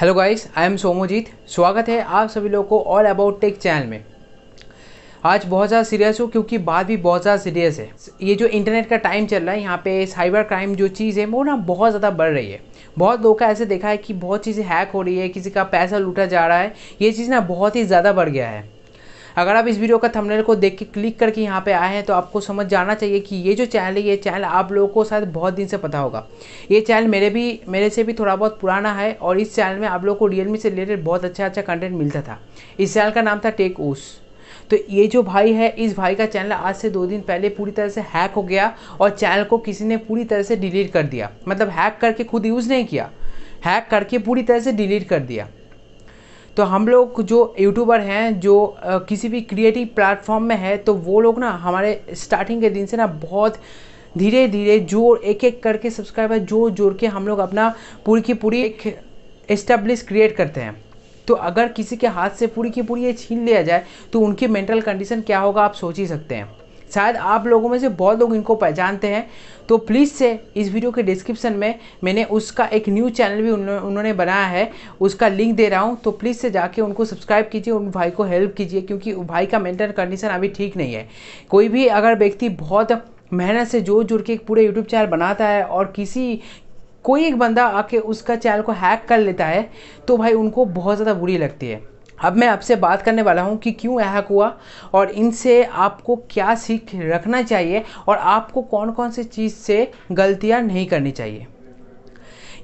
hello guys I am Somojit स्वागत है आप सभी लोगों को ऑल अबाउट टेक चैनल में आज बहुत ज़्यादा सीरियस हो क्योंकि बात भी बहुत ज़्यादा सीरियस है ये जो इंटरनेट का टाइम चल रहा है यहाँ पे साइबर क्राइम जो चीज़ है वो ना बहुत ज़्यादा बढ़ रही है बहुत लोग का ऐसे देखा है कि बहुत चीज़ें हैक हो रही है किसी का पैसा लूटा जा रहा है ये चीज़ ना बहुत ही ज़्यादा बढ़ गया है अगर आप इस वीडियो का थंबनेल को देख के क्लिक करके यहाँ पे आए हैं तो आपको समझ जाना चाहिए कि ये जो चैनल है ये चैनल आप लोगों को शायद बहुत दिन से पता होगा ये चैनल मेरे भी मेरे से भी थोड़ा बहुत पुराना है और इस चैनल में आप लोग को रियलमी से रिलेटेड बहुत अच्छा अच्छा कंटेंट मिलता था इस चैनल का नाम था टेक ऊस तो ये जो भाई है इस भाई का चैनल आज से दो दिन पहले पूरी तरह से हैक हो गया और चैनल को किसी ने पूरी तरह से डिलीट कर दिया मतलब हैक करके खुद यूज़ नहीं किया हैक करके पूरी तरह से डिलीट कर दिया तो हम लोग जो यूट्यूबर हैं जो किसी भी क्रिएटिव प्लेटफॉर्म में है तो वो लोग ना हमारे स्टार्टिंग के दिन से ना बहुत धीरे धीरे जोर एक एक करके सब्सक्राइबर जोर जोर के हम लोग अपना पूरी की पूरी एक इस्टेब्लिश क्रिएट करते हैं तो अगर किसी के हाथ से पूरी की पूरी ये छीन लिया जाए तो उनकी मेंटल कंडीशन क्या होगा आप सोच ही सकते हैं शायद आप लोगों में से बहुत लोग इनको पहचानते हैं तो प्लीज़ से इस वीडियो के डिस्क्रिप्शन में मैंने उसका एक न्यू चैनल भी उन्होंने बनाया है उसका लिंक दे रहा हूँ तो प्लीज़ से जाके उनको सब्सक्राइब कीजिए उन भाई को हेल्प कीजिए क्योंकि भाई का मेंटल कंडीशन अभी ठीक नहीं है कोई भी अगर व्यक्ति बहुत मेहनत से जोर जोर के एक पूरे यूट्यूब चैनल बनाता है और किसी कोई एक बंदा आके उसका चैनल को हैक कर लेता है तो भाई उनको बहुत ज़्यादा बुरी लगती है अब मैं आपसे बात करने वाला हूँ कि क्यों हैक हुआ और इनसे आपको क्या सीख रखना चाहिए और आपको कौन कौन सी चीज़ से गलतियाँ नहीं करनी चाहिए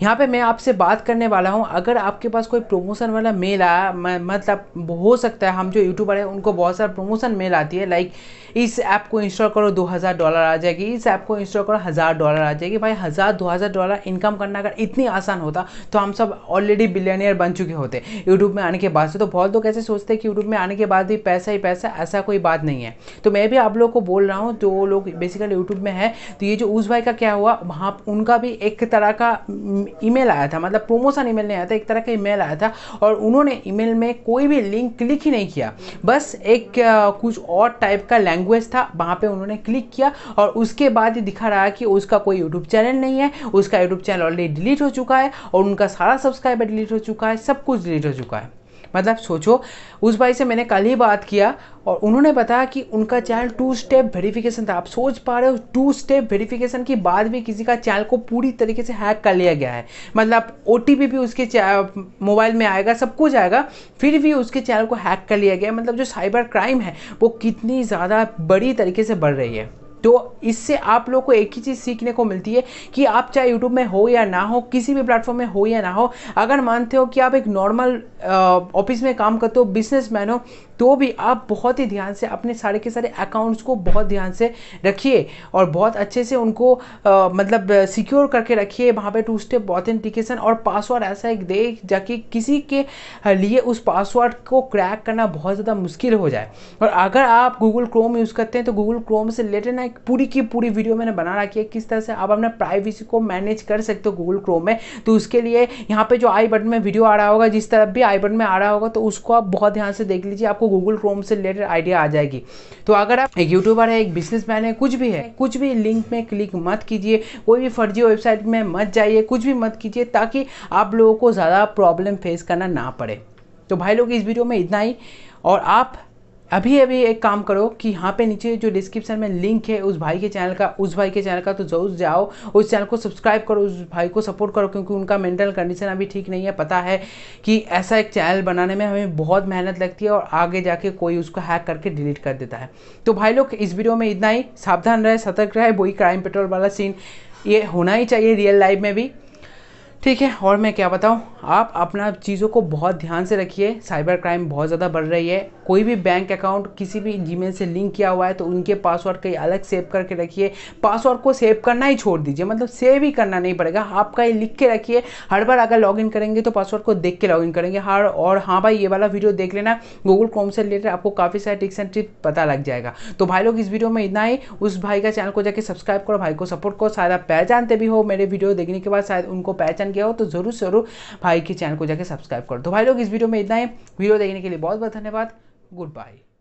यहाँ पे मैं आपसे बात करने वाला हूँ अगर आपके पास कोई प्रमोशन वाला मेल आया मतलब हो सकता है हम जो यूट्यूबर हैं उनको बहुत सारा प्रमोशन मेल आती है लाइक इस ऐप को इंस्टॉल करो दो हज़ार डॉलर आ जाएगी इस ऐप को इंस्टॉल करो हज़ार डॉलर आ जाएगी भाई हज़ार दो हज़ार डॉलर इनकम करना अगर इतनी आसान होता तो हम सब ऑलरेडी बिलियनियर बन चुके होते यूट्यूब में आने के बाद से तो बहुत लोग ऐसे सोचते हैं कि यूट्यूब में आने के बाद भी पैसा ही पैसा ऐसा कोई बात नहीं है तो मैं भी आप लोग को बोल रहा हूँ जो लोग बेसिकली यूट्यूब में है तो ये जो उस भाई का क्या हुआ वहाँ उनका भी एक तरह का ईमेल आया था मतलब ई ईमेल नहीं आया था एक तरह का ईमेल आया था और उन्होंने ईमेल में कोई भी लिंक क्लिक ही नहीं किया बस एक कुछ और टाइप का लैंग्वेज था वहाँ पर उन्होंने क्लिक किया और उसके बाद ही दिखा रहा कि उसका कोई यूट्यूब चैनल नहीं है उसका यूट्यूब चैनल ऑलरेडी डिलीट हो चुका है और उनका सारा सब्सक्राइबर डिलीट हो चुका है सब कुछ डिलीट हो चुका है मतलब सोचो उस भाई से मैंने कल ही बात किया और उन्होंने बताया कि उनका चैनल टू स्टेप वेरिफिकेशन था आप सोच पा रहे हो टू स्टेप वेरिफिकेशन के बाद भी किसी का चैनल को पूरी तरीके से हैक कर लिया गया है मतलब ओ भी उसके मोबाइल में आएगा सब कुछ आएगा फिर भी उसके चैनल को हैक कर लिया गया मतलब जो साइबर क्राइम है वो कितनी ज़्यादा बड़ी तरीके से बढ़ रही है तो इससे आप लोग को एक ही चीज़ सीखने को मिलती है कि आप चाहे यूट्यूब में हो या ना हो किसी भी प्लेटफॉर्म में हो या ना हो अगर मानते हो कि आप एक नॉर्मल ऑफिस में काम करते हो मैन हो तो भी आप बहुत ही ध्यान से अपने सारे के सारे अकाउंट्स को बहुत ध्यान से रखिए और बहुत अच्छे से उनको आ, मतलब सिक्योर करके रखिए वहाँ पे टू स्टेप ऑथेंटिकेशन और पासवर्ड ऐसा एक दे जाकि किसी के लिए उस पासवर्ड को क्रैक करना बहुत ज़्यादा मुश्किल हो जाए और अगर आप गूगल क्रोम यूज़ करते हैं तो गूगल क्रोम से रिलेटेड ना पूरी की पूरी वीडियो मैंने बना रखी है किस तरह से आप अपने प्राइवेसी को मैनेज कर सकते हो गूगल क्रोम में तो उसके लिए यहाँ पे जो आई बटन में वीडियो आ रहा होगा जिस तरफ भी आई बटन में आ रहा होगा तो उसको आप बहुत ध्यान से देख लीजिए आपको गूगल क्रोम से रिलेटेड आइडिया आ जाएगी तो अगर आप एक यूट्यूबर है एक मैन है कुछ भी है कुछ भी लिंक में क्लिक मत कीजिए कोई भी फर्जी वेबसाइट में मत जाइए कुछ भी मत कीजिए ताकि आप लोगों को ज़्यादा प्रॉब्लम फेस करना ना पड़े तो भाई लोग इस वीडियो में इतना ही और आप अभी अभी एक काम करो कि यहाँ पे नीचे जो डिस्क्रिप्शन में लिंक है उस भाई के चैनल का उस भाई के चैनल का तो जरूर जाओ उस चैनल को सब्सक्राइब करो उस भाई को सपोर्ट करो क्योंकि उनका मेंटल कंडीशन अभी ठीक नहीं है पता है कि ऐसा एक चैनल बनाने में हमें बहुत मेहनत लगती है और आगे जाके कोई उसको हैक करके डिलीट कर देता है तो भाई लोग इस वीडियो में इतना ही सावधान रहे सतर्क रहे वही क्राइम पेट्रोल वाला सीन ये होना ही चाहिए रियल लाइफ में भी ठीक है और मैं क्या बताऊँ आप अपना चीज़ों को बहुत ध्यान से रखिए साइबर क्राइम बहुत ज़्यादा बढ़ रही है कोई भी बैंक अकाउंट किसी भी जीमेल से लिंक किया हुआ है तो उनके पासवर्ड कहीं अलग सेव करके रखिए पासवर्ड को सेव करना ही छोड़ दीजिए मतलब सेव ही करना नहीं पड़ेगा आप कहीं लिख के रखिए हर बार अगर लॉग करेंगे तो पासवर्ड को देख के लॉग करेंगे हर और हाँ भाई ये वाला वीडियो देख लेना गूगल क्रोम से रिलेटेड आपको काफ़ी सारे टिक्स एंड ट्रिप पता लग जाएगा तो भाई लोग इस वीडियो में इतना ही उस भाई का चैनल को जाकर सब्सक्राइब करो भाई को सपोर्ट करो शायद आप पहचानते भी हो मेरे वीडियो देखने के बाद शायद उनको पहचान गया हो तो ज़रूर ज़रूर भाई भाई के चैनल को जाकर सब्सक्राइब कर दो भाई लोग इस वीडियो में इतना ही वीडियो देखने के लिए बहुत बहुत धन्यवाद गुड बाय